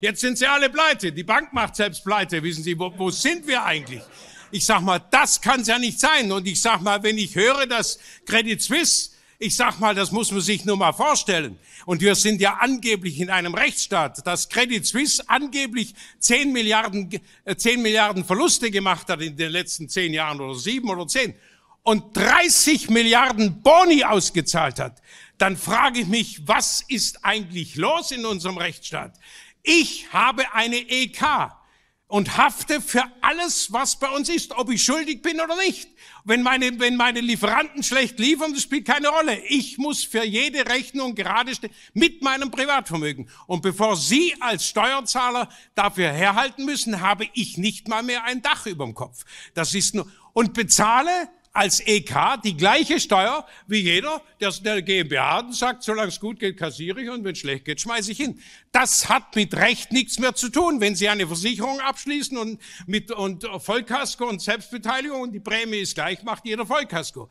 Jetzt sind sie alle pleite. Die Bank macht selbst pleite. Wissen Sie, wo, wo sind wir eigentlich? Ich sag mal, das kann's ja nicht sein. Und ich sag mal, wenn ich höre, dass Credit Suisse, ich sag mal, das muss man sich nur mal vorstellen. Und wir sind ja angeblich in einem Rechtsstaat, dass Credit Suisse angeblich 10 Milliarden, 10 äh, Milliarden Verluste gemacht hat in den letzten 10 Jahren oder 7 oder 10 und 30 Milliarden Boni ausgezahlt hat, dann frage ich mich, was ist eigentlich los in unserem Rechtsstaat? Ich habe eine EK und hafte für alles, was bei uns ist, ob ich schuldig bin oder nicht. Wenn meine, wenn meine Lieferanten schlecht liefern, das spielt keine Rolle. Ich muss für jede Rechnung gerade stehen mit meinem Privatvermögen. Und bevor Sie als Steuerzahler dafür herhalten müssen, habe ich nicht mal mehr ein Dach über dem Kopf. Das ist nur, und bezahle als EK die gleiche Steuer wie jeder, der der GmbH hat und sagt, solange es gut geht, kassiere ich und wenn es schlecht geht, schmeiße ich hin. Das hat mit Recht nichts mehr zu tun. Wenn Sie eine Versicherung abschließen und mit und Vollkasko und Selbstbeteiligung und die Prämie ist gleich, macht jeder Vollkasko.